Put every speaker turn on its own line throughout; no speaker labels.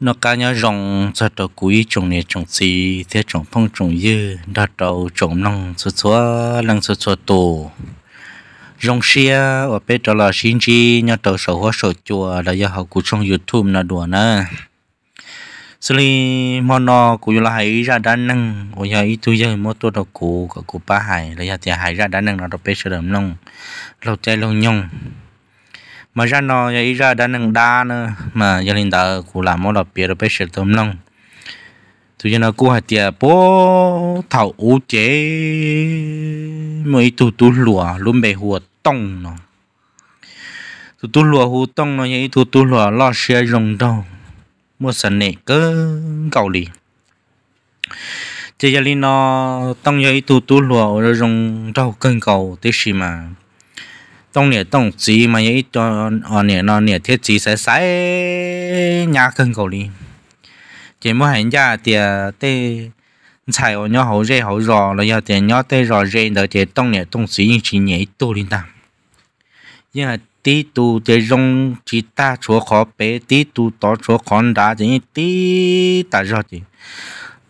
nó cá nhau rong cho tàu cúi trong này trồng gì thế trồng phong trồng dư đa tàu trồng năng số số năng số số tổ rong xia và bé đó là xin chi nhau tàu sầu hoa sầu chùa là do học của trong youtube là đùa nè xử lý món nó của là hãy ra đa năng ở nhà ít tuổi giờ mỗi tôi đó của của ba hải là giờ thì hải ra đa năng là đó bây giờ đầm nông lâu chạy lâu nhông mà ra nó ý ra đã nâng đa nữa mà gia đình ta cũng làm một là biệt rồi bé sẽ tôm long tụi nó cũng hạt tiệt bố thảo ú chế mới tụ tụ lúa luôn bề hùa tông nó tụ tụ lúa hùa tông nó vậy tụ tụ lúa lo xe rồng đâu mua sẵn nè cơ cầu đi, chỉ gia đình nó tông vậy tụ tụ lúa rồi rồng đâu cơn cầu tới xì mà tông nè tông chỉ mà ấy cho ở nè nó nè thiết chỉ sẽ sai nhà cần cầu đi chỉ muốn hành gia thì tê chạy ở nhà hậu dây hậu rò là giờ tiền nhau tê rò dây đợi tiền tông nè tông chỉ chỉ nhảy tu lên ta nhưng mà tí tu thì rong chỉ ta chỗ khó bé tí tu tỏ chỗ khó đá thì tí ta rò thì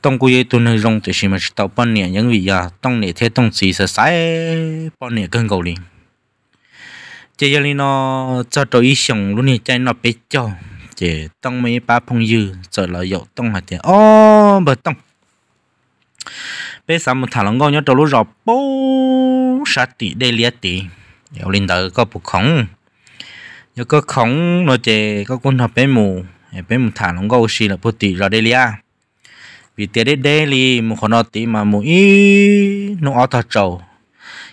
tông cô yên tôi nơi rong thì xem mà tàu bắn nè những vị giờ tông nè thế tông chỉ sẽ sai bắn nè cân cầu đi chỉ giờ nó cho tôi xong luôn thì chạy nó bé cho chỉ tông mấy ba phong dư rồi là dậu tông hạt tiền ô bờ tông bé sao một thằng lông ngon nhớ tôi lúc rồi bố sát tỷ đây lia tỷ dậu linh tử có bục khổng nhớ có khổng nó chỉ có con học bé mù bé một thằng lông ngon xì là bố tỷ rồi đây lia vì tiền đây đây li một con nó tỷ mà mù ý nó ở thật trầu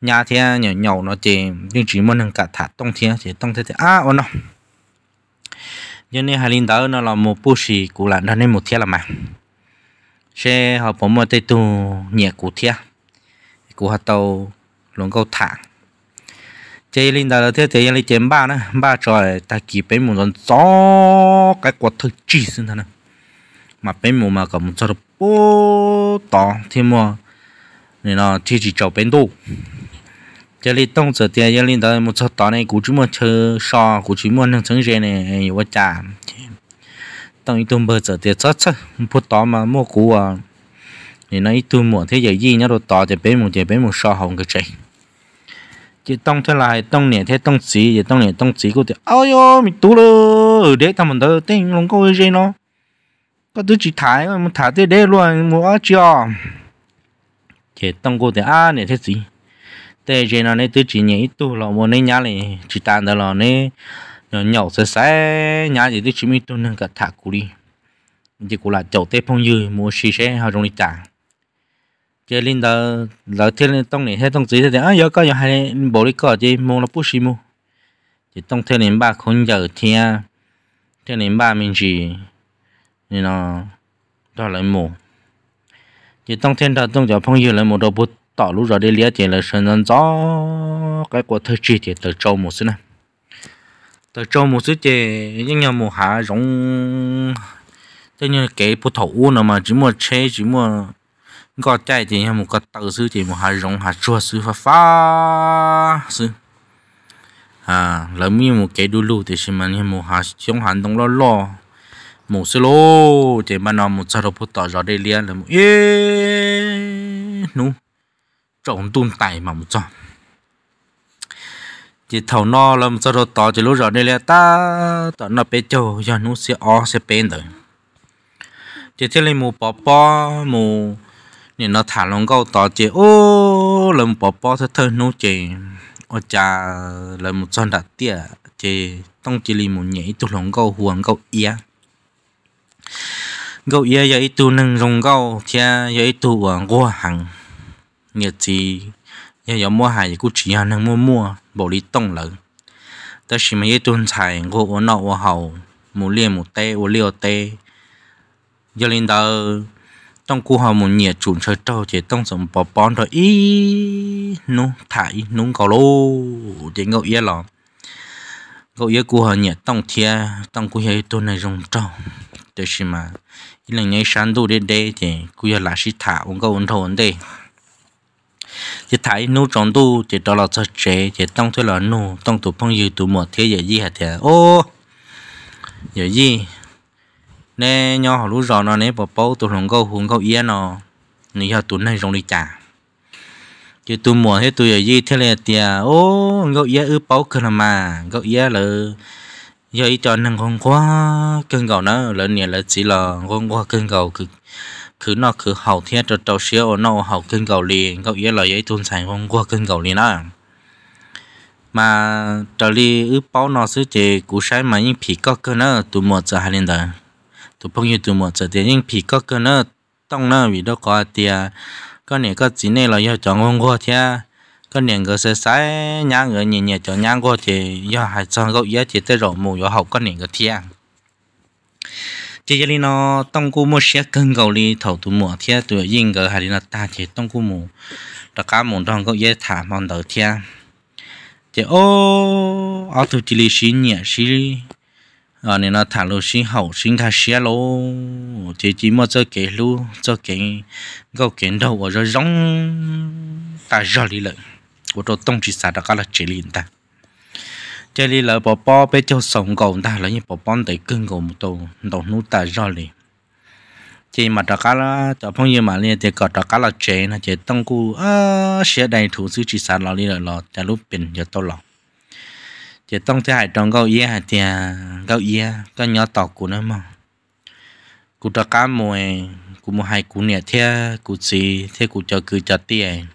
nhà thì nhỏ nhỏ nó chỉ nhưng chỉ muốn hàng cả thả tông thì chỉ tông thế thế à ôn nó cho nên hai linh đó nó là một bút sĩ của là nó nên một thiên là mà xe họ bỏ một tay tu nhẹ của thiên của hạt tàu luôn câu thả chơi linh đó là thế thì linh chém ba nữa ba trời ta kịp bé một con gió cái quạt thực chỉ xin thằng mà bé một mà cầm một trò bố to thêm mà nên là chỉ chỉ chào bên đâu 这里动作的这里头么操打呢，古么车上古么能成人呢，我家。当一顿不走的早餐，不打嘛莫古啊。你那一顿么，他也一年都打的白木的白木烧红个菜。chỉ tông thế lại tông nè thế tông chỉ thì tông nè tông chỉ cô thì ôi yo mình tú lơ để tao mình đỡ tên lòng cô gì nó có đứa chỉ thải mà thả thế luôn mua chưa chỉ tông cô thì à nè thế gì thế giờ nó nên tự chỉ nhảy tu lọ một nên nhá này chỉ tàn đó lọ nên nhỏ nhỏ sẽ sẽ nhá gì tự chỉ mi tu nên cả thả cù đi chỉ cù là chậu tép phong dư mua xì xe họ trong đi trả chơi linh đó là thiên tông này hay tông gì thế à giờ có giờ hai bộ đi cỏ chứ mua là pushi mua chỉ tông thiên đến ba không giờ thì à, thiên đến ba mình chỉ nên nó đó là mù chỉ tông thiên đó tông giờ phong dư là một đồ bút tỏ lúc rồi đi lia tiền là sơn dân gió cái của thời chi thì từ châu một xíu này từ châu một xíu thì những nhà mùa hạ giống thế như cái phụ thủ nữa mà chỉ mua chế chỉ mua có chạy thì nhà một cái tàu xíu thì một hạ giống hạ chua xíu phá phá à lấy mi một cái đu lù thì xem mình một hạ giống hẳn đông lo lo một xíu lô thì mà nó một sao đâu phụ tỏ rồi đi lia là một ê nu trọng tuôn tài mà một chọn chỉ thầu no làm sao rồi tỏ chỉ lúc rồi đây là ta tỏ nó bé châu giờ nó sẽ ó sẽ bên rồi chỉ thế là một bò bò một nên nó thả lòng câu tỏ chỉ ô làm bò bò thật thơ nó chỉ ở cha là một chọn đặt tia chỉ tông chỉ lì một nhảy tụt lòng câu huồng câu ia câu ia vậy tu nâng rồng câu thia vậy tu ở qua hàng nghĩa gì nhớ giờ mua hàng thì cũng chỉ hàng hàng mua mua bỏ đi tông lợ ta chỉ mấy tuần xài ngô ở nọ ở hậu một liền một tê ở liều tê giờ lên đó trong khu họ một nhiệt chuẩn chơi trâu thì tông sống bỏ bón thôi ý nó thải nó có lô để ngậu yên lắm ngậu yên khu họ nhiệt tông thia tông khu hệ tuần này rồng trâu để xem mà lần này sáng đủ đến đây thì khu họ là sĩ thả ông cậu ông thầu ông đây chỉ thấy nụ tròn tu chỉ đó là thật chế chỉ tông thôi là nụ tông tụ phong yêu tụ một thế giờ gì hả thế ô giờ gì nè nhau họ lúc rồi nó nè bỏ bao tụ lòng câu huống câu yên nó nị họ tụ này rong đi trả chứ tụ mùa thế tụ giờ gì thế là tiệt ô câu yên ư bao cơ mà câu yên là giờ ý cho năng không qua cơn cầu nó lớn nè là chỉ là con qua cơn cầu cực cứ nó cứ hậu thiên cho tàu xíu nó hậu kinh cầu lì cậu ý là giấy tuân sản không qua kinh cầu lì nữa mà trở đi ư bao nó sứ chế cú sai mà những phí có cơ nữa tụ một giờ hai lên đời tụ phong như tụ một giờ thì những phí có cơ nữa tông nữa vì đó có tiền có này có chỉ này là do chọn không qua thế có niệm cơ sẽ sai nhang người nhìn nhẹ chọn nhang qua thì do hai trong cậu ý thì tới rồi mù do học có niệm cơ thiên chỉ cho nên nó tông cú mua xe cân cầu đi thầu tụ mua thế tụi yên gỡ hay là ta thì tông cú mua đó cá muốn trong có dễ thả mòn đầu thế chỉ ô ở tụ chỉ lý xin nhẹ xin à nên nó thả lô xin hậu xin thả xe lô chỉ chỉ mua cho cái lô cho cái gấu cái đầu ở rồi giống ta rồi đi lợi của tôi tông chỉ xả đó cá là chỉ lý ta chơi đi là bỏ bỏ bé cho sống cầu ta là như bỏ bỏ để cưng cầu một tổ tổ nút ta rồi liền chỉ mà trả cá là cho phong như mà liền thì còn trả cá là chế là chế tông cu à sẽ đầy thủ sư chỉ sản lo đi là lo trả lúc bình giờ tôi lo chế tông thế hải trong gạo yê hải thì gạo yê cái nhớ tỏ của nó mà cụ trả cá mồi, cụ mùa hai cụ nè thế cụ gì thế cụ cho cứ cho tiền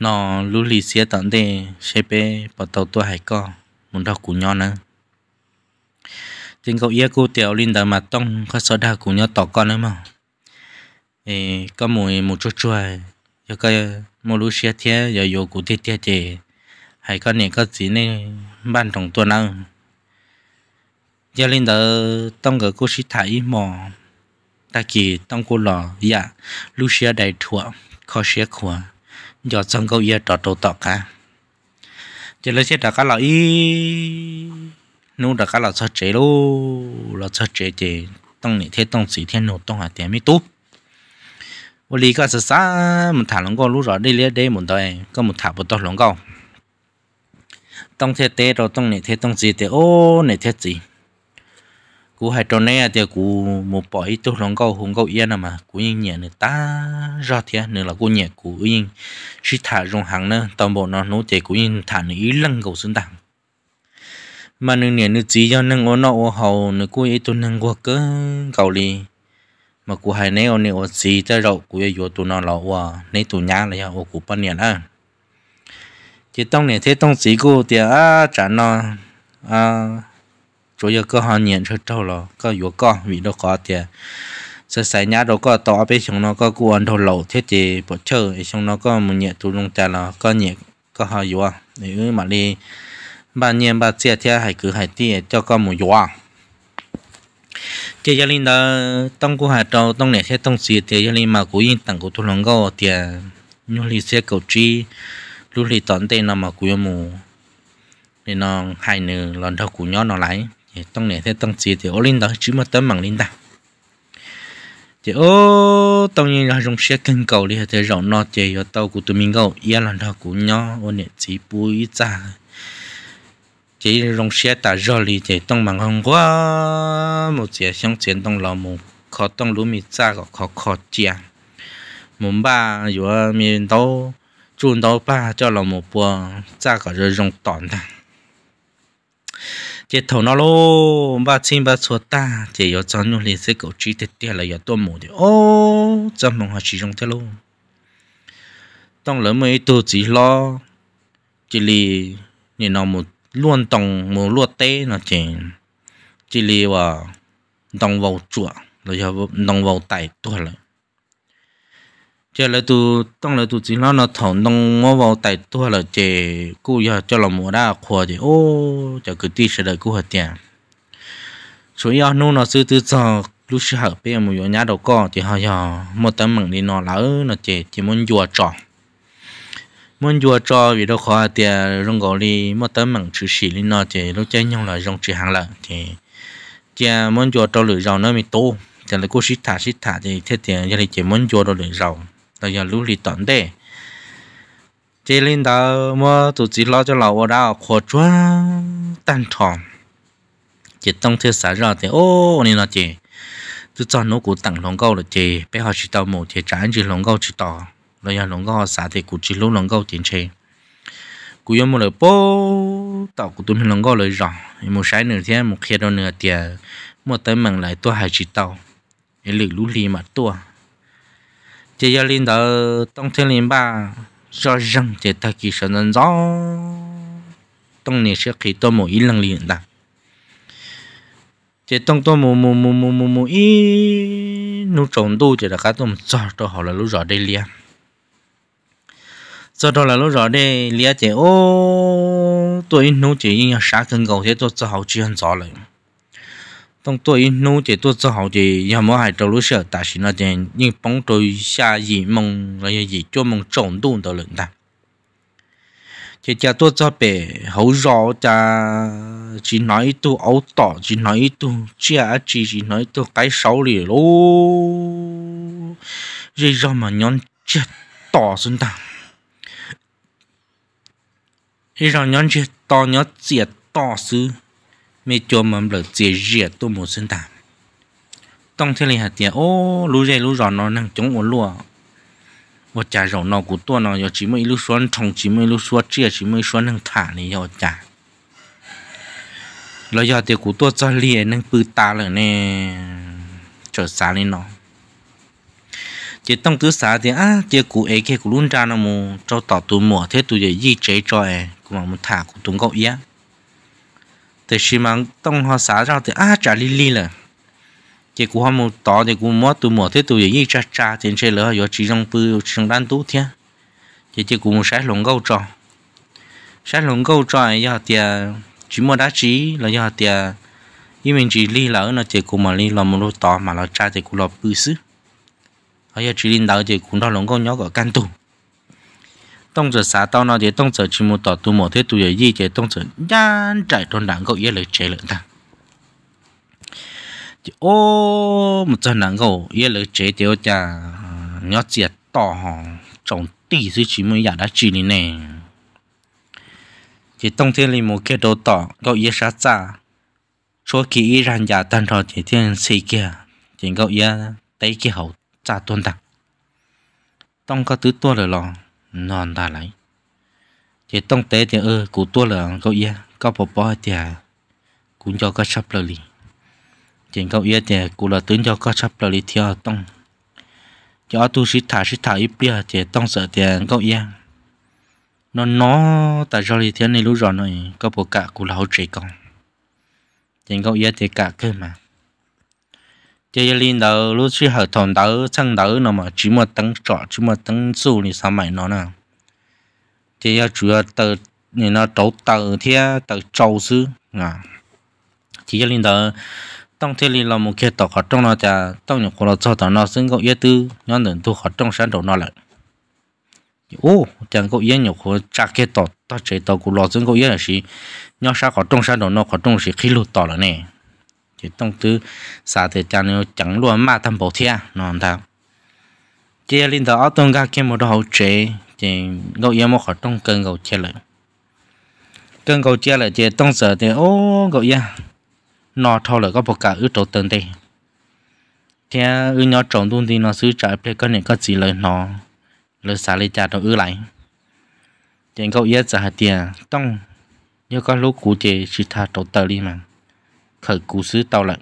nó lưu lì xía tận đây sẽ bé bắt đầu tôi hải co muốn đọc của nhau nữa chính cậu yêu cô tiểu linh đã mà tông khó sợ đa của nhon tỏ con e, nữa mà thì có mùi một chút chua cho cái một lúc xe thế giờ vô cụ thiết thiết thì hay con này có gì nên ban trong tuần ăn giờ linh đã tông cái cô sĩ thải mà, ta kỳ tông cô lò dạ lúc xe đầy thuở khó xe khóa giờ trong câu yêu trò trâu tỏ cả chỉ lấy chết đã cá là y nô đã cá là sợ chế luôn, là sợ chế chế tông này thế tông gì thế nô tông hạt tiền mi tốt và lý cái sự sa mình thả lông câu lúc rồi đi lấy đây một đời có mình thả một tao lông câu tông thế thế rồi tông này thế tông gì thế ô này thế gì cú hai tròn này thì cú một bỏ ít tôi lòng câu hùng câu yên mà cú nhìn nhẹ nữa ta do thì nữa là cú nhẹ cú yên chỉ thả rong hàng nữa toàn bộ nó nấu thì cú yên thả nữa ít lần cầu xuống đẳng mà nữa nhẹ nữa chỉ cho nâng ôn nọ hầu nữa cú ít tôi nâng qua cỡ cầu đi mà cú hai này ôn nữa chỉ cho rậu cú ấy vô tụi nó lọ qua nấy tụi nhá là ô cú bận nhẹ à chỉ tông này thế tông chỉ cú thì à trả nó à chủ yếu có hàng nhện cho trâu lo có yếu có vì đâu có tiền sẽ xảy nhà đó có tỏ bên chúng nó có cuộn đồ lẩu thiết gì bỏ chơi chúng nó có một nhện tu lung ta là có nhện có hàng yếu à nếu mà đi ba nhện ba chia theo hải cứ hải tiền cho có một yếu à thì gia đình đó tông của hà trâu tông này sẽ tông xì thì gia đình mà cố yên tặng của thu lòng gò thì nhu lý sẽ cầu chi lúc lý tón tên là mà cố mù nên nó hai nửa lần đầu của nhó nó lấy tông này thế tông gì thì ô linh đó chỉ một tấm bằng linh ta thì ô tông như là dùng xe cân cầu đi thì rộng nó thì ở tàu của tụi mình cầu yên là nó cũng nhau ô này chỉ bùi ra chỉ dùng xe ta rồi đi thì tông bằng không quá một chiếc xong chiến tông lò mù khó tông lúa mì ra có khó khó chia muốn ba dù mình đâu chun đâu ba cho lò mù bùa ra có rồi dùng tỏn thằng chỉ thầu nó lô ba chim ba số ta chỉ có chọn những lịch sử cổ trí tiết tiết là có tôi mồi thì ô chọn mong họ chỉ dùng thế lô tông lớn mấy tôi chỉ lo chỉ lì nhìn nào một luôn tòng một luôn tê nó chỉ chỉ lì và tòng vào chuột rồi giờ tòng vào tay tôi lại giờ là tụ tông là tụ chỉ nó nó thòng nông ngó vào tại tua là chè cú giờ cho là mùa đã khoa chè ô chả cứ tí sẽ đợi cú hạt tiền số giờ nu nó sư tư giờ lúc sư học bây giờ mùa nhà đầu co thì họ giờ một tấm mảnh đi nó lỡ nó chè chỉ muốn chùa trò muốn chùa trò vì đâu khoa tiền rong gọi đi một tấm mảnh chữ xì đi nó chè lúc chơi nhau là rong chữ hàng lợ thì chè muốn chùa trò lửa dầu nó mới to chả là cú xít thả xít thả thì thế tiền cho nên chỉ muốn chùa đồ lửa dầu là giờ lũ lì tận đấy chế lên đó mà tổ chức lo cho lầu đó khó chúa tan thòng chỉ tông thiệt xã ra thì ô này là chị tôi cho nó cũng tặng lòng câu là chị bé giờ chỉ tao một thì trả chị lòng câu chỉ tỏ rồi nhà lòng câu xã thì cũng chỉ lúc lòng câu tiền chị cú yêu một lời bố tao cũng tôi lòng câu lời rõ một sáng nửa thiên một khi đâu nửa tiền một tới mừng lại tôi hai chỉ tao cái lử lì mà tôi chỉ giờ linh đầu tông thiên linh ba do rằng chỉ ta kỳ sợ nên rõ tông này sẽ khi tôi một ít lần liền đã chỉ tông tôi một một một một một một ít nụ trồng tu chỉ là cái tôi rõ cho họ là lúc rõ đây liền do đó là lúc rõ đây liền chỉ ô tôi nụ chỉ nhà sáng cần cầu thế tôi cho họ chuyên rõ lại trong tôi in nu thì tôi cho họ thì giờ mới hai trâu lúa sợ tại sự nó thì nhưng bóng tôi xa gì mong là gì cho mong trộn tuôn tàu lợn ta thì cha tôi cho bé hấu rõ cha chỉ nói tu ấu tỏ chỉ nói tu cha chỉ chỉ nói tu cái sáu lì lô rồi rõ mà nhon chết tỏ xuống ta rồi nhon chết tỏ nhon chết tỏ xứ mẹ cho mầm lợn dễ dễ tôi một sinh tạm tông thế này hạt tiền ô lú dây lú giò nó năng chống ổn lúa ô chả rổ nó của tôi nó giờ chỉ mấy lú xoắn trồng chỉ mới lú xoắn chia chỉ mới xoắn năng thả này giờ chả lo giờ tiền của tôi cho liền năng bự ta rồi nè trở xa lên nó chỉ tông tứ xã thì á chỉ cụ ấy kia cụ luôn ra nó mù cho tỏ tụ mùa thế tụ giờ di chế cho ấy cũng mà muốn thả cụ tung cậu ý thì xí mang tông họ xả ra thì à trả li li là chỉ cũng họ một tỏ thì cũng mất tụi mỏ thế tụi gì cha cha trên xe lửa rồi chỉ trong bự trong đan tú thế chỉ chỉ cũng một sát lồng gấu trò sát lồng gấu trò giờ thì chỉ mua đá chỉ là giờ thì ý mình chỉ li lỡ nó chỉ cũng mà li là một lô tỏ mà là cha thì cũng là bự xứ ở giờ chỉ linh đạo thì cũng đó lồng gấu nhỏ ở căn tù tông giờ xã tao nó thì tông giờ chỉ một tỏ tu một thế tu giờ gì chế tông giờ nhăn chạy trốn đảng cậu yên lời chế lợi ta chỉ ô một trận đảng cậu yên lời chế tiêu cha nhót diệt tỏ trồng tỷ sư chỉ mới giả đã chỉ này nè chỉ tông thiên lý một kia đồ tỏ cậu yên sát xa số kỳ y ran giả tan trò chỉ thiên sĩ kia chỉ cậu yên tay kia hậu cha tuân tặng tông có tứ tua rồi lo non ta lấy thì tông tế thì ơ ừ, cụ tua là cậu ia cậu bỏ bỏ thì à cũng cho các sắp lời thì cậu ia thì cụ là tướng cho các sắp lời theo à, tông cho tu sĩ thả sĩ thả ít bia thì tông sợ thì à, cậu ia nó nó tại do thì thế này lúc rồi này cậu bỏ cả cụ là hỗ trợ con thì cậu ia thì cả cơ mà chỉ linh đầu lúc chỉ hợp thôn đầu sang đầu nó mà chỉ một tăng trọ chỉ một tăng su thì sao mày nó nè chỉ chủ yếu từ nên nó trấu trâu xứ à chỉ linh đầu trong thế linh là một cái tổ họ trong nó chả trong những khu cho tổ nó có yếu tư nhóm đừng thu họ trong sản lại ô chẳng có yếu nhiều khu cha cái tổ ta chế tổ của nó sinh có yếu là gì nhóm sao họ trong nó họ trong gì khi lụt tổ là nè chỉ tông tư xã thể cha nếu chẳng luôn mà thăm bộ thia non làm thao chia linh thọ tông ga kia một đầu chế chỉ gấu yêu một khỏi tông cơn gấu chia lại cơn gấu chia lại chỉ tông sợ thì ô gấu yêu nó thâu lại có bộ cả ước tổ tên đi thì ư nhỏ trộn tuôn thì nó xứ trái phải có những cái gì lời nó lời xả lời trả đồ ư lại thì gấu yêu giả tiền tông như có lúc cụ chế sự tha tổ tờ đi mà khởi cú sứ tàu lận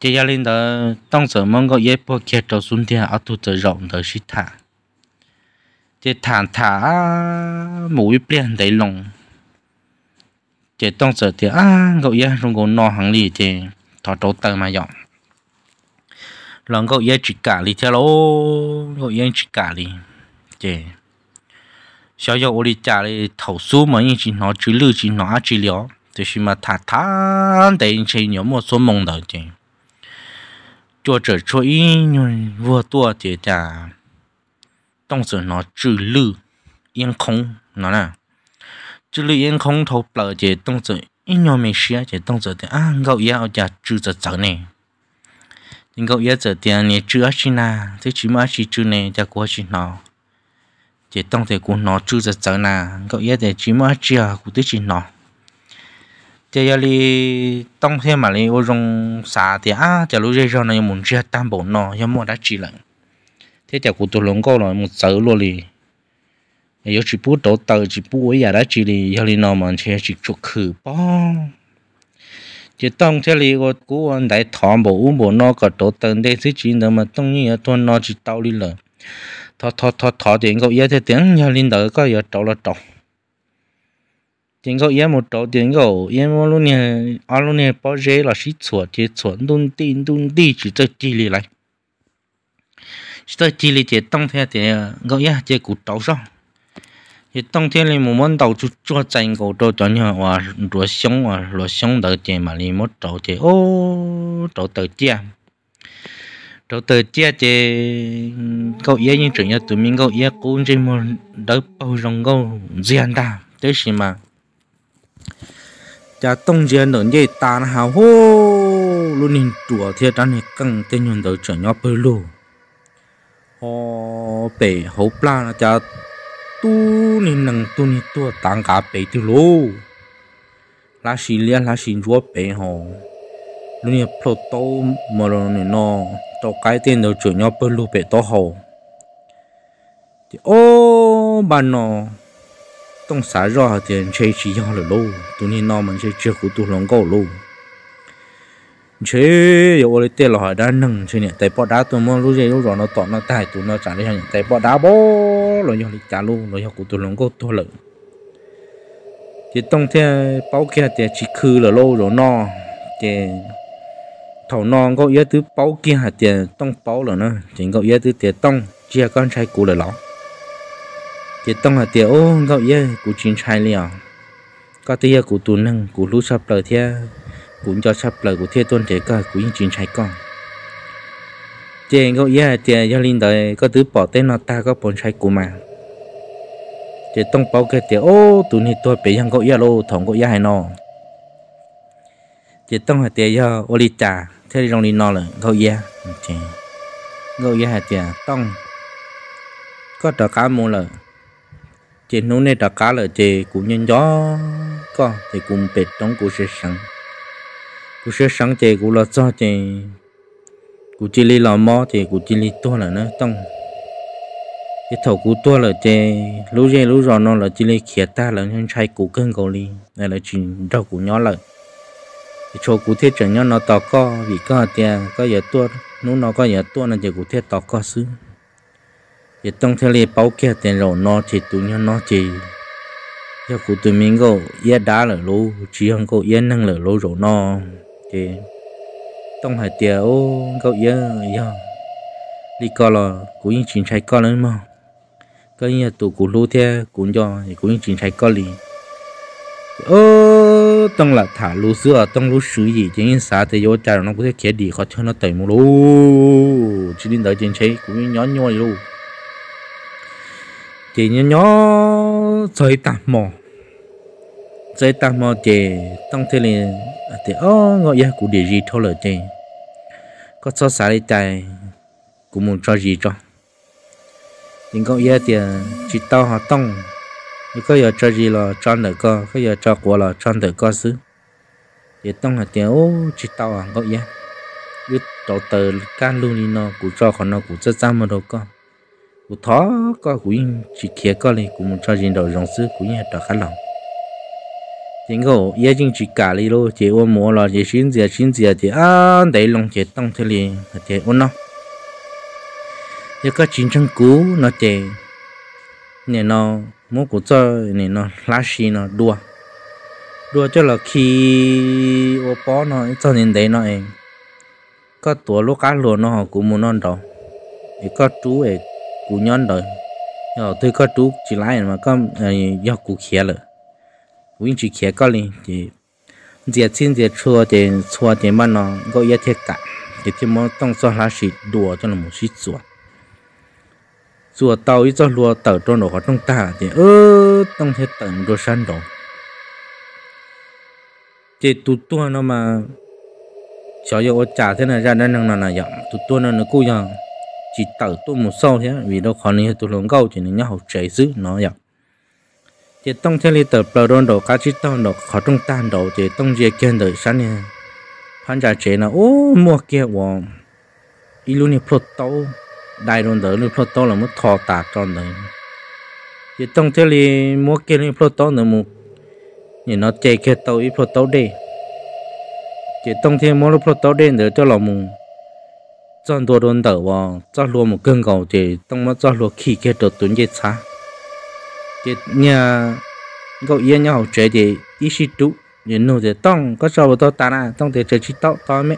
chỉ gia linh đó tông sở mong gọi yếp bọc kia trâu xuống thiên áo tu trở rộng tới sĩ thả chỉ thả thả mũi biển đầy lòng chỉ tông sở thì à gọi yếp không có no hàng lì thì thọ trâu tờ mà dọn lần gọi yếp chỉ cả lì theo lô gọi yếp chỉ cả lì chỉ sau giờ ô đi trả thì thầu số mà như chỉ nó chữ lư chỉ nó chỉ lió 就是嘛，他他得是有么做梦的的，作者说因我多的的，当时 nó trừ lư yên không nó là trừ lư yên không thấu bờ thì 当时因 nhóm mình xia thì 当时的啊，cậu yêu thì trừ giờ giờ này, nhưng cậu yêu giờ thì này trừ ở trên na, thế chỉ mà chỉ trừ này thì quá chỉ nó thì 当时 của nó trừ giờ giờ na, cậu yêu thì chỉ mà chỉ à của thế chỉ nó giờ ah, li tông thêm mà li ô rong xả thì à chả lúc dây rau này muốn chia tam bổn nó nhưng mà đã chỉ lạnh thế chả cụ tôi lồng câu rồi một sợ luôn li chỉ bút đổ chỉ bút ấy giờ đã chỉ li giờ li nó mà chỉ chỉ chụp khử chỉ tông thế li ô cú anh đại thọ bộ uống bộ nó cả đổ tờ đây thứ chín đó mà tông như tôi nó chỉ tao li lợ thọ thọ thọ thọ tiền cậu giờ thế tiếng giờ li đỡ có giờ trâu là trâu tiền gạo yên một đầu tiền gạo yên một lúc nè ăn lúc nè bao giờ là xí chuột thì chuột đun đi đun đi chỉ tới chỉ lì lại chỉ tới chỉ lì chỉ tăng theo thì gạo yên chỉ củ đầu sao thì tăng theo ờ, là một món đầu chú cho chanh gạo đầu cho nhau và lúa sống và lúa sống đầu tiền mà lì một đầu thì ô đầu đầu tiền đầu đầu tiền thì ừ, gạo yên như chuyện như tụi mình gạo yên cũng chỉ một đỡ bao rong gạo riêng ta tới gì mà cha tông chiến đỡ nhẹ tàn hào hô luôn nhìn tủa thiệt ra này căng tên nhon đầu trở nhau bơi lù ho bể hấu pla là cha tu nên nằng tu nên tua tăng cả bể tiêu lô lá xì lia lá xì rúa bể họ luôn nhìn pro tô mà rồi này nó cho cái tên đầu trở nhau bơi lù bể to hầu thì ô bà nó tông xả rõ thì chơi chỉ do là lâu, tụi ni nó mình chơi chơi của tụi lòng cầu lâu. chơi giờ giờ 俺 tiền là hỏi đá nâng chơi nhỉ tay bỏ đá tụi mua lúc giờ lúc rồi nó tọt nó tài tụi nó trả đi hàng tay bỏ đá bó rồi giờ đi trả luôn rồi giờ của tụi lòng cầu tụi lợn thì tông thế bao kia thì chỉ khư là lâu rồi nó thì thầu non có yếu tứ bao kia thì tông bao là nó chỉ có yếu tứ thì tông chia con trai cũ là lão chỉ tông là tiểu ô gạo ye cụ chín trai liền có tia cụ tù năng cụ lũ sắp lời thia cụ cho sắp lời cụ thia tôn thế cả cụ chín trai con chị gạo ye chị gia linh đời có thứ bỏ tên nó ta có bốn trai cụ mà chỉ tông bảo cái tiểu ô tụ này tôi bị hàng gạo ye lô thằng gạo ye hay nó chỉ tông hạt tiền do olita thế đi trong linh nó là gạo ye chỉ gạo ye hạt tiền tông có trở cá mua là chị nô nê đã cá là chị cũng nhân gió có thì cũng bệt trong cũng sẽ sẵn cũng sẽ sẵn chị cũng là cho chị cũng chỉ lấy làm mò thì cũng chỉ lấy to là nó tông cái thầu cũng to là chị lũ dê lũ rò nó là chỉ lấy khía ta là nhân trai cũng cân cầu đi này là chuyện đâu cũng nhỏ lại thì chỗ cũng thiết trần nhau nó tao co vì co tiền co giờ tua nó nó có giờ tua nó chị cũng thiết tao co xứ chỉ tông thế lệ bao kia tiền lẩu nó chỉ tụ nhau chỉ giờ cụ tụi mình có yên đá lỡ lô chỉ không có yên năng lỡ lô rồi nó chỉ tông hải tiệt ô có yên đi coi là cũng như chính sách coi lên mà cái nhà tụ cụ lô thế cũng cho cũng như chính sách coi liền ô tông là thả lô sữa tông lô sữa gì chỉ như xả thì nó có thể kẻ đi khó cho nó tẩy mù lô chỉ đến đợi chính sách cũng như nhỏ nhoi luôn chị nhớ nhớ chơi tạm mò chơi tạm mò chị tông thế liền à, thì ô ngõ gia cụ để gì thôi rồi chị có so sánh đi chạy cũng muốn cho gì cho nhưng ngõ gia thì à, chỉ tao họ tăng nhưng có giờ cho gì là cho được co có giờ cho của là cho được co xứ thì tăng là tiền ô chỉ tao à ngõ gia biết đầu tờ can luôn đi nó cụ cho còn nó cũng rất xa mà đâu con cụ thó có cụ chỉ kia có lên cũng cho dân đầu dòng sư cụ in hết khá lòng chính hồ ye chính chỉ cả đi lô chỉ ôn mồ là chỉ xin gì xin gì chỉ ăn đấy lòng chỉ tăng thế liền chỉ ôn nó chỉ có chính chân cũ nó chỉ nên nó muốn cụ cho nên nó lá xì nó đua đua cho là khi ô bó nó cho nên đấy nó có tuổi lúc cá lúa nó cũng muốn non đó có chú ấy cú nhon đời giờ tôi có chú chỉ lại mà có giờ cú khía rồi vinh chỉ khía có lên thì giờ xin giờ chua thì chua thì mà nó có giờ thiết cả thì thì mà trong số lá xịt đùa cho nó một xịt chuột chuột tàu ít cho lúa tàu cho nó có trong ta thì ơ trong hết tận đồ san đồ thì tụt tua nó mà cho giờ ô trả thế này ra nên là là giờ tụt tua nó nó cú giờ chỉ tẩu tu một sau thế vì đâu khó nên tu lồng gâu chỉ nên nhau học chạy dữ nó vậy chỉ tông theo lý tờ bờ đôn đồ cá chỉ tông đồ khó trong tan đồ chỉ tông dễ kiên đời sáng nè phan trả chế là ô mua kia wo ilu nè phật tàu đại đôn đời nè phật tàu là mất thọ tà tròn đời chỉ tông theo lý mua kia nè phật tàu nữa mu nhìn nó chạy kia tàu ít phật tàu đi chỉ tông theo mua lúc phật tàu đi nữa cho lòng mùng chọn đồ đồn đầu vào cho luôn một cơn cầu thì tông mất cho khi kia đồ tuấn dễ xa nhà cậu yên nhau trẻ thì ít xí trụ nhìn nụ thì tông có cho tôi ta là tông thì chơi chỉ tao tao mẹ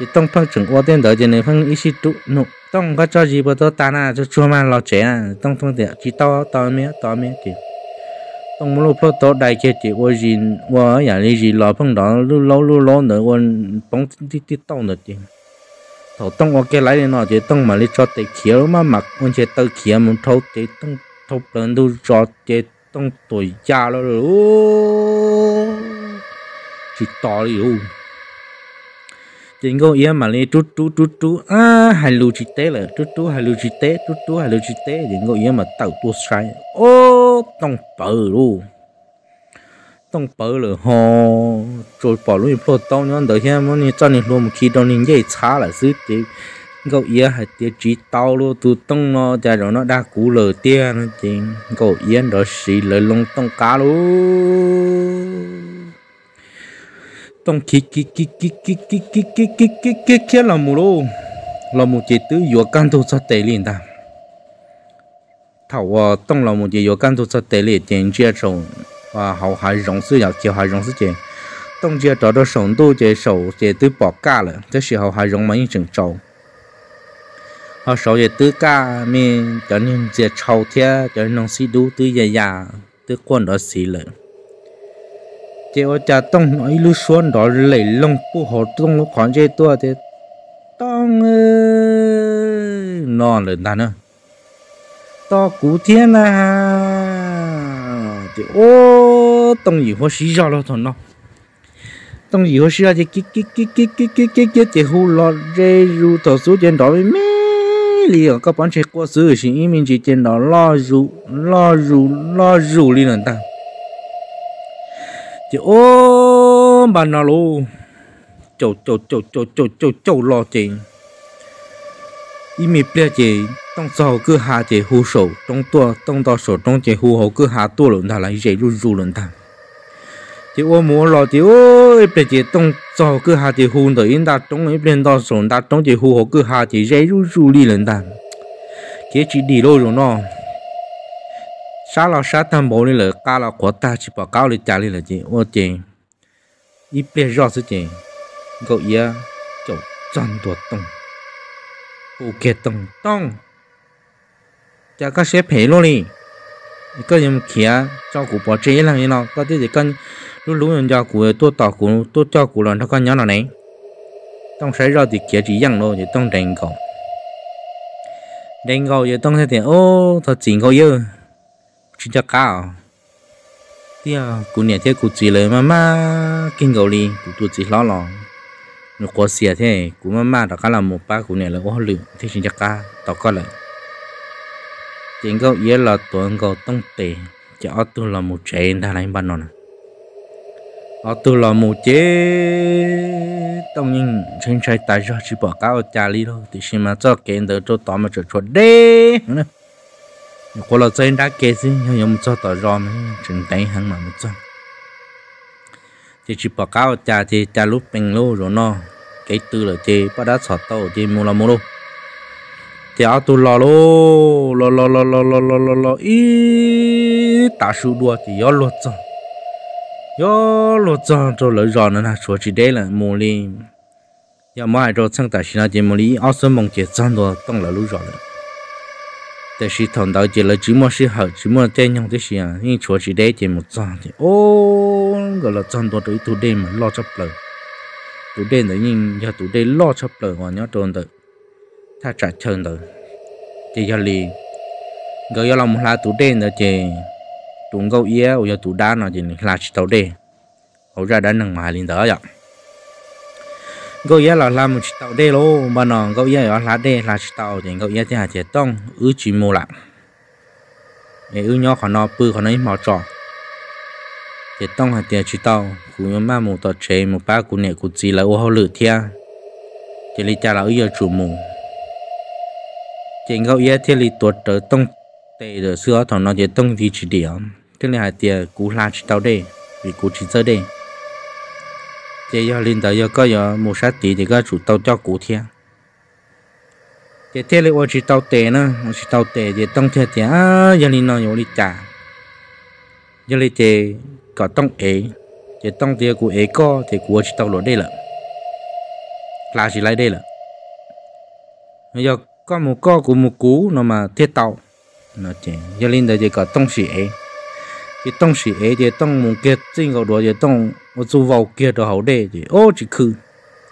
thì tông phân chừng qua tên đó thì này ít xí trụ có cho gì tôi ta là cho mà lo trẻ à tông phân thì chỉ tao tao mẹ tao mẹ thì tông một lúc tôi đại kia thì qua gì qua nhà này gì lo đó lâu lâu lâu nữa qua bóng tít tít tông được thì thầu tông ok lấy lên nó chỉ tông mà lấy cho tê kia mà mặc con chỉ tơ kia mà thâu tê tông thâu lên đu cho tê tông tuổi già rồi rồi chỉ to rồi chỉ có yên mà lấy chú chú chú chú à hai lưu chỉ tê là chú chú hai lưu chỉ tê chú chú hai lưu chỉ tê chỉ có yên mà tàu tua sai ô tông bờ luôn tông bờ lửa ho rồi bỏ luôn pro tao nhon đợi xem muốn đi cho nên luôn một khi đâu nên dễ chả là dữ thì cậu yên hay tiếc chỉ tao luôn từ tông nó giờ rồi nó đã cú lờ tia nó chỉ cậu yên đó xì lời lông tông cá luôn tông kí kí kí kí kí kí kí kí kí kí kí kí là mù luôn là một chỉ tứ vừa căn tu cho tệ liền ta thảo tông là một chỉ vừa căn tu cho tệ liền tiền chia chồng và hậu hải rộng sư dạo chiều hải rộng sư chế tông chia đó sống tu chế sầu chế tứ bỏ ca là thế sự hậu hải rộng mấy chừng trầu họ sầu chế tứ ca mình trở nên chế trầu thế trở nên sĩ đu tứ già già tứ quân đó sĩ ở cha tông nói lưu xuân đó lấy lông bu hồ tông lúc khoảng chế tua thế tông ơi non lời ta nữa thiên à thì ô tông gì hoa xí ra lo thôi nó tông gì hoa xí ra thì kí kí kí kí kí kí kí kí thì hú lo rê ru thở số tiền đó với mẹ li ở các bán xe qua xứ thì ý mình chỉ trên đó lo ru lo ru lo ru li lần ta thì ô bà nó luôn chầu chầu chầu chầu chầu chầu chầu lo chị ý mình bia gì tông sau cứ hạ chế hú sổ trong tua tông tao sổ trong chế hú hậu cứ hạ tua lộn thà lại dễ rú rú lộn thà chế ô múa lo chế ô bề chế tông sau cứ hạ chế hú tới in ta trong yên bên tao sổ ta trong chế hú hậu cứ hạ chế dễ rú rú li lộn thà chế chỉ đi lô rồi nọ, sa lo sa tham bố đi là cá lo quả ta chỉ bỏ cao lên trả đi là chế ô chế ít bề rõ sự chế cậu ia chậu chân tuột tông ภูเก็ตตรงต้อง家个些赔了哩。一个人起啊，照顾保这了人咯，到底是跟如路人照顾多照顾多照顾了，他看伢了呢。当谁绕的结一样咯，就当人狗，人狗就当那点哦，他真狗有，真叫狗。对啊，姑娘这姑子了妈妈，见狗哩，姑肚子老了。nó có xe thế, cũng mà mà đã cả là một ba cũng này là ô lượng thế chính chắc cả, tao có lại tiền có yế là tuần câu tông tệ cho tu là một trẻ ta lại ban nón ở tu là một chế tông nhưng trên trái tài cho chỉ bỏ cao trà lý đâu thì xin mà cho kiện tới cho tóm mà cho cho đê cô là trên đã kế gì nhưng mà cho tỏ rõ mình trên tay hắn mà một trăm thì chỉ bỏ cao trà thì trà lúc bình lô rồi nó cái tư là chế bắt đã sọt tàu thì mua là mua luôn thì áo tu lò lô lò lò lò lò lò lò lò lò ý ta sụ đua thì gió lột giòn gió lột giòn cho lỡ giòn nữa là chúa chỉ đây là mồ li giờ dạ, mai cho sang ta xin là chỉ mồ li áo sơn mong chỉ giòn đồ tông là lũ giòn nữa แต่สิถอนดาวเจริญจิมอสิหาจิมอเจนยองที่สิอ่ะนี่ชัวสิได้เจมุจังที่โอ้ก็ละจังตัวตัวเด่นมันล่อชับเลยตัวเด่นแต่ยิ่งอย่าตัวเด่นล่อชับเลยวันนี้โดนเตอ ta trả chân rồi chỉ cho li gọi cho lòng là tủ đen nữa chị tụng câu yế ở tủ đá nó chỉ là chỉ tàu đen hậu ra đã nâng mà lên đó vậy câu yế là làm một chỉ tàu đen luôn mà nó câu yế ở lá đen là chỉ tàu thì câu yế thì hà chỉ tông ứ chỉ mua lại để ứ nhỏ khỏi nó bự khỏi nó mỏ tròn thì tông hạt tiền chỉ tàu cũng mà một tờ chế một ba cụ nè cụ gì là ô hậu lửa thia thì lý cha là ứ giờ chủ mù chỉ ngẫu yết thì lì tuột tới tông tề rồi xưa thằng nó chỉ tông vị chỉ điểm tức hai tiền cú la chỉ tao đây vì cú chỉ tới đây chỉ do linh tới giờ có giờ một sát tỷ thì có chủ tao cho cú thiên chỉ thế là chỉ tao tề nữa chỉ tao tề thì tông thiệt thì à giờ linh nó nhiều đi trả giờ linh thì có tông ấy chỉ tông tiền cú ấy co thì cú chỉ tao lỗ đây là là chỉ lại đây là bây có một co của một cú nó mà thiết tàu nó chỉ gia linh đây chỉ có tông sĩ ấy cái tông sĩ ấy thì tông một kia chính cầu đó thì tông một chú vào kia đồ hậu đệ thì ô chỉ khứ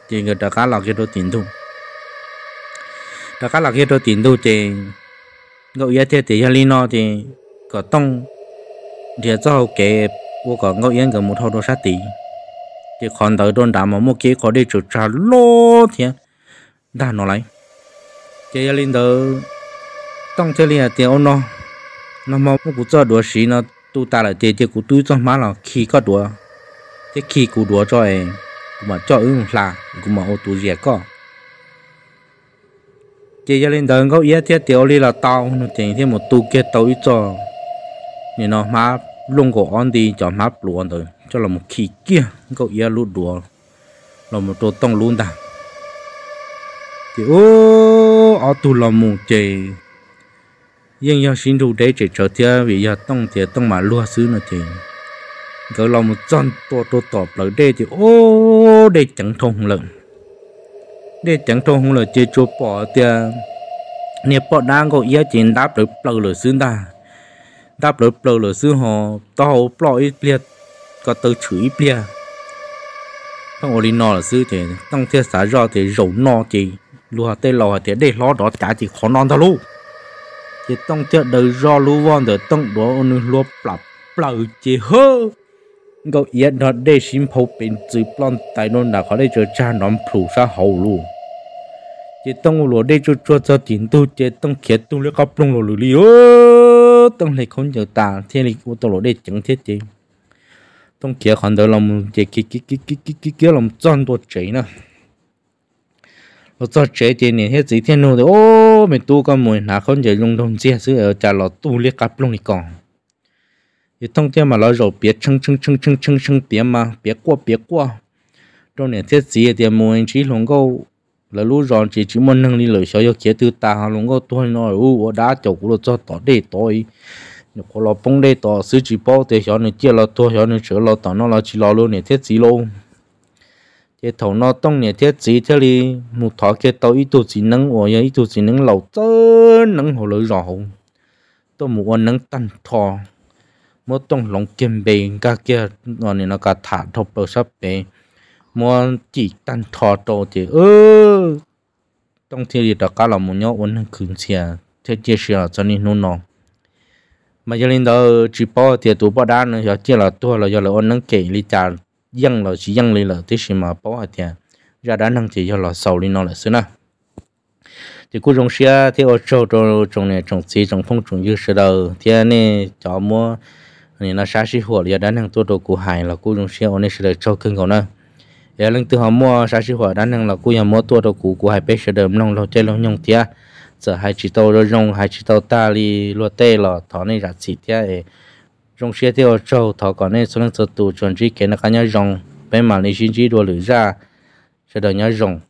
chỉ người ta cá là kia đồ tiền thu ta cá là kia đồ tiền thu thì, ngậu yên thế thì gia linh nó thì có tông thì cho hậu kế, vô có ngậu yên có một hậu đồ sát tỷ thì còn tới đồn đá mà một cái có đi chụp trả lô thì đã nó lại chế linh đầu, trong chế linh là tiền ông nó nó mà cũng cho đồ gì nó tu ta là chế chế của tôi cho má là khi có đồ, thế khi của đồ cho em mà cho ứng là cũng mà ô tu gì có chế gia linh tử có ý thế tiểu li là tao nó tiền thế một tu kia tao ít cho nên nó má luôn cổ on đi cho má luôn rồi cho là một khi kia có ý lút đồ, là một tổ tông luôn ta thì ô ở tu lò mù chè nhưng do xin đủ để chỉ trở theo vì do tông thì tông mà lúa xứ nó chè gỡ lò một chân to to tọp lại đây thì ô đây chẳng thông lợn đây chẳng thông lợn chè chúa bỏ thì nè bỏ đang có ý chỉ đáp được bờ lửa xứ ta đáp được bờ lửa xứ họ tao bỏ ít bia, có tớ chửi bia không có lý nó là xứ thì tông theo xã do thì rủ no chè lúa tê lò thì để lo đó cả chỉ khó non thôi luôn thì tông chợ đời do lúa vòn rồi tông đó ông lúa plập plập chỉ hơ gấu yên đó để xin phô bên dưới plon tài nôn đã có để cho cha nón phủ sa hậu luôn chỉ tông lúa để cho cho cho tiền tu chỉ tông khét tu lấy cặp lông lúa lì ô tông lấy con nhớ ta thiên lý của tông lúa để chẳng thiết chứ. tông khét còn đỡ lòng chỉ kia kia kia kia kia kia lòng tròn đồ chơi nữa 我做这几年，那几天弄的哦，没多个门，哪看见弄东西是要加老多的卡不弄的讲。一通天嘛，老肉别撑撑撑撑撑撑别嘛，别过别过。trong này thế gì thì mỗi chỉ lòng câu là lúc rồi chỉ chỉ muốn nâng đi lời sau yêu kia từ ta lòng câu tôi nói u ở đá chỗ của nó cho tỏ để tôi nó có lo bông để tỏ sứ chỉ bao thì sau này chia lo tôi sau này sửa lo tỏ nó là chỉ lo luôn này thế gì luôn thế thầu nó tông nhẹ thế chỉ thế đi một thọ kia tao ít tuổi chỉ nắng ở ít tuổi chỉ nắng lầu tớ nắng hồ lưỡi rõ hồn tôi một con nắng tan thò mỗi tông lòng kiếm bề cả kia nó này nó cả thả thọc bờ sắp bề mua chỉ tan thò tổ thì ơ tông thế đi đó cả là một nhau ổn khử xe thế chia sẻ cho nên nó nó mà giờ lên đó chỉ bỏ thì tụ bỏ đan rồi giờ chỉ là tua là giờ là ổn nắng kể lý trả dân là chỉ dân lên là thế gì mà bảo hạt tiền ra đã năng thì do là sầu lên nó là xưa na thì cuối trong xe thì ở chỗ trong trong này trong xí trong phong trong dưới sơ đầu thì anh ấy cho mua nên là sáng sĩ hồ là đã năng tôi đồ của hải là cuối trong xe ở nơi sơ đầu cho cưng cậu nè giờ lần từ họ mua sáng sĩ hồ đã năng là cuối nhà mua tôi đồ của của hải bé sơ đầu nông lâu chơi lâu nhung thia giờ hai chỉ tàu rồi rong hai chỉ tàu ta đi lo tê là thọ này ra xịt thia rong xe theo châu thọ còn nên số lượng số tù chuẩn chỉ kể là cá nhau rong bên mà lấy sinh chỉ đồ lửa ra sẽ đợi nhau rong